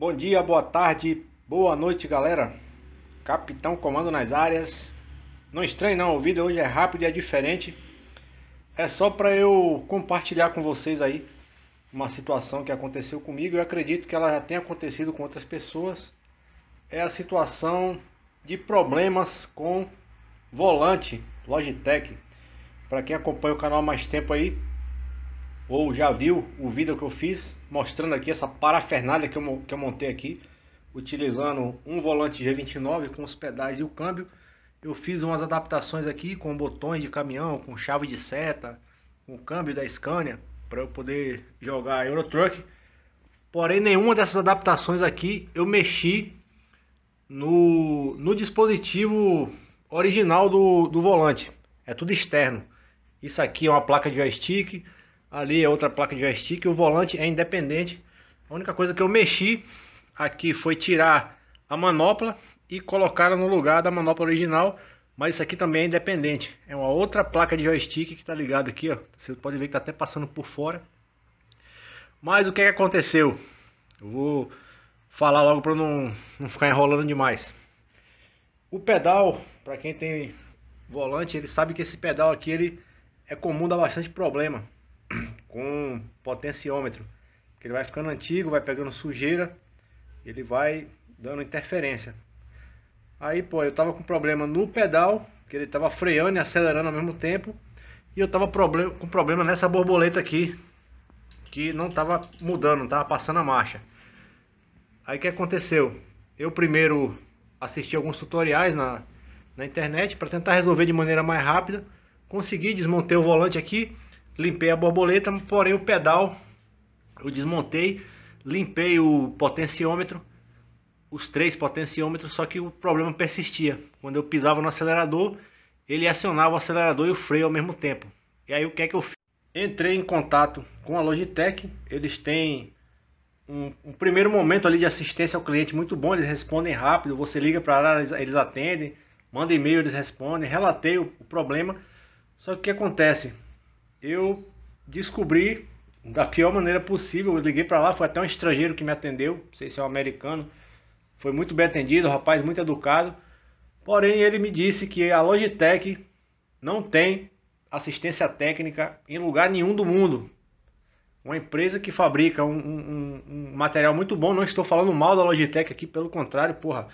Bom dia, boa tarde, boa noite, galera. Capitão comando nas áreas. Não estranhe não, o vídeo hoje é rápido e é diferente. É só para eu compartilhar com vocês aí uma situação que aconteceu comigo. Eu acredito que ela já tenha acontecido com outras pessoas. É a situação de problemas com volante Logitech. Para quem acompanha o canal há mais tempo aí, ou já viu o vídeo que eu fiz mostrando aqui essa parafernália que eu, que eu montei aqui, utilizando um volante G29 com os pedais e o câmbio. Eu fiz umas adaptações aqui com botões de caminhão, com chave de seta, com câmbio da Scania, para eu poder jogar Euro Truck. Porém, nenhuma dessas adaptações aqui eu mexi no, no dispositivo original do, do volante. É tudo externo. Isso aqui é uma placa de joystick, Ali é outra placa de joystick. O volante é independente. A única coisa que eu mexi aqui foi tirar a manopla e colocar no lugar da manopla original. Mas isso aqui também é independente. É uma outra placa de joystick que está ligada aqui. Ó. Você pode ver que está até passando por fora. Mas o que, é que aconteceu? Eu vou falar logo para não, não ficar enrolando demais. O pedal, para quem tem volante, ele sabe que esse pedal aqui ele é comum, dá bastante problema com potenciômetro. Que ele vai ficando antigo, vai pegando sujeira, ele vai dando interferência. Aí, pô, eu tava com problema no pedal, que ele tava freando e acelerando ao mesmo tempo, e eu tava com problema nessa borboleta aqui, que não tava mudando, não tava passando a marcha. Aí o que aconteceu? Eu primeiro assisti alguns tutoriais na, na internet para tentar resolver de maneira mais rápida. Consegui, desmontar o volante aqui limpei a borboleta, porém o pedal eu desmontei, limpei o potenciômetro, os três potenciômetros, só que o problema persistia. Quando eu pisava no acelerador, ele acionava o acelerador e o freio ao mesmo tempo. E aí o que é que eu fiz? Entrei em contato com a Logitech, eles têm um, um, primeiro momento ali de assistência ao cliente muito bom, eles respondem rápido, você liga para eles, eles atendem, manda e-mail, eles respondem, relatei o, o problema. Só que o que acontece? eu descobri da pior maneira possível. Eu liguei para lá, foi até um estrangeiro que me atendeu, não sei se é um americano. Foi muito bem atendido, um rapaz muito educado. Porém, ele me disse que a Logitech não tem assistência técnica em lugar nenhum do mundo. Uma empresa que fabrica um, um, um material muito bom, não estou falando mal da Logitech aqui, pelo contrário, porra.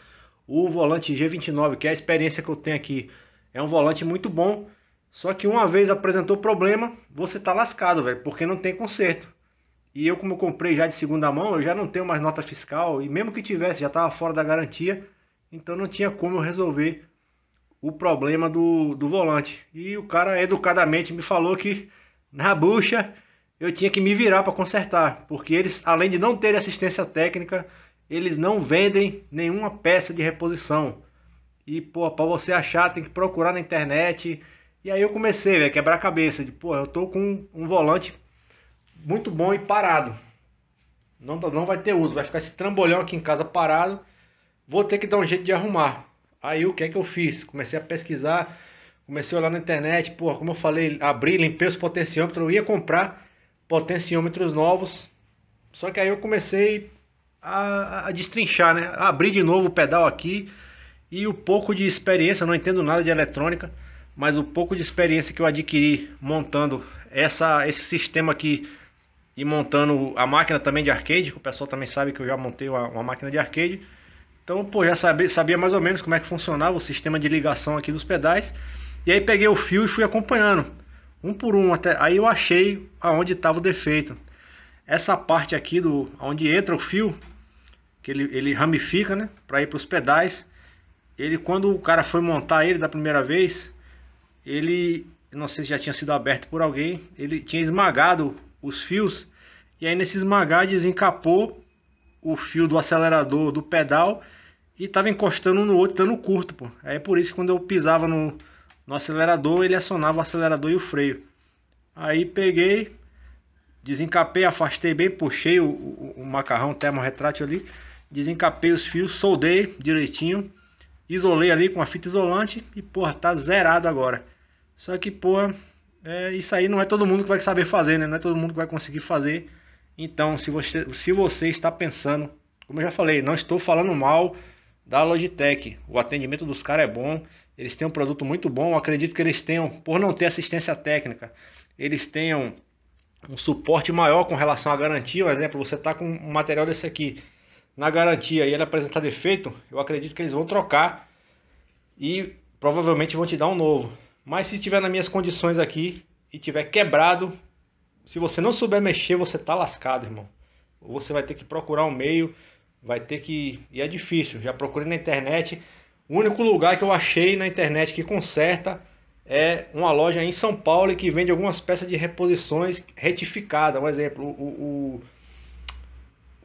O volante G29, que é a experiência que eu tenho aqui, é um volante muito bom só que uma vez apresentou problema, você tá lascado, velho, porque não tem conserto. E eu, como comprei já de segunda mão, eu já não tenho mais nota fiscal, e mesmo que tivesse, já estava fora da garantia, então não tinha como eu resolver o problema do, do volante. E o cara educadamente me falou que na bucha eu tinha que me virar para consertar, porque eles, além de não terem assistência técnica, eles não vendem nenhuma peça de reposição. E, pô, para você achar, tem que procurar na internet e aí eu comecei, a quebrar a cabeça de, pô, eu tô com um volante muito bom e parado. Não, não vai ter uso, vai ficar esse trambolhão aqui em casa parado. Vou ter que dar um jeito de arrumar. Aí o que é que eu fiz? Comecei a pesquisar, comecei a olhar na internet, pô, como eu falei, abri, limpei os potenciômetros, eu ia comprar potenciômetros novos. Só que aí eu comecei a, a destrinchar, né? Abri de novo o pedal aqui e o pouco de experiência, não entendo nada de eletrônica mas o pouco de experiência que eu adquiri montando essa, esse sistema aqui e montando a máquina também de arcade, que o pessoal também sabe que eu já montei uma, uma máquina de arcade. Então, pô, já sabia, sabia mais ou menos como é que funcionava o sistema de ligação aqui dos pedais. E aí peguei o fio e fui acompanhando, um por um, até aí eu achei aonde estava o defeito. Essa parte aqui do onde entra o fio, que ele, ele ramifica, né, para ir para os pedais. Ele quando o cara foi montar ele da primeira vez, ele, não sei se já tinha sido aberto por alguém, ele tinha esmagado os fios e aí nesse esmagar desencapou o fio do acelerador do pedal e estava encostando no outro, dando curto, pô. Aí é por isso que quando eu pisava no, no acelerador, ele acionava o acelerador e o freio. Aí peguei, desencapei, afastei bem, puxei o, o, o macarrão termorretrátil ali, desencapei os fios, soldei direitinho, isolei ali com a fita isolante e, porra, tá zerado agora. Só que, porra, é, isso aí não é todo mundo que vai saber fazer, né? Não é todo mundo que vai conseguir fazer. Então, se você, se você está pensando, como eu já falei, não estou falando mal da Logitech. O atendimento dos caras é bom, eles têm um produto muito bom. Eu acredito que eles tenham, por não ter assistência técnica, eles tenham um suporte maior com relação à garantia. Um exemplo, você está com um material desse aqui na garantia e ele apresentar defeito, eu acredito que eles vão trocar e provavelmente vão te dar um novo. Mas se estiver nas minhas condições aqui e tiver quebrado, se você não souber mexer, você tá lascado, irmão. Ou você vai ter que procurar um meio, vai ter que. E é difícil. Já procurei na internet. O único lugar que eu achei na internet que conserta é uma loja em São Paulo que vende algumas peças de reposições retificadas. Um exemplo, o,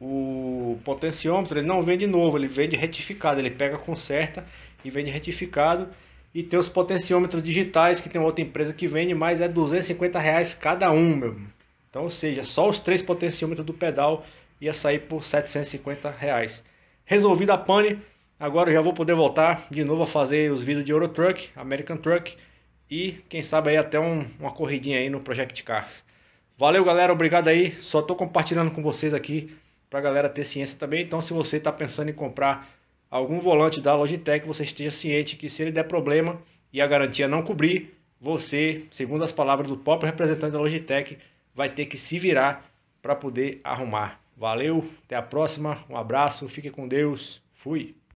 o, o potenciômetro ele não vende novo, ele vende retificado. Ele pega, conserta e vende retificado. E tem os potenciômetros digitais, que tem outra empresa que vende, mas é 250 reais cada um, meu. Então, ou seja, só os três potenciômetros do pedal ia sair por 750 reais. Resolvida a pane, agora eu já vou poder voltar de novo a fazer os vídeos de Euro Truck, American Truck e quem sabe aí até um, uma corridinha aí no Project Cars. Valeu galera, obrigado aí. Só estou compartilhando com vocês aqui para a galera ter ciência também. Então se você está pensando em comprar algum volante da Logitech, você esteja ciente que se ele der problema e a garantia não cobrir, você, segundo as palavras do próprio representante da Logitech, vai ter que se virar para poder arrumar. Valeu, até a próxima, um abraço, fique com Deus, fui!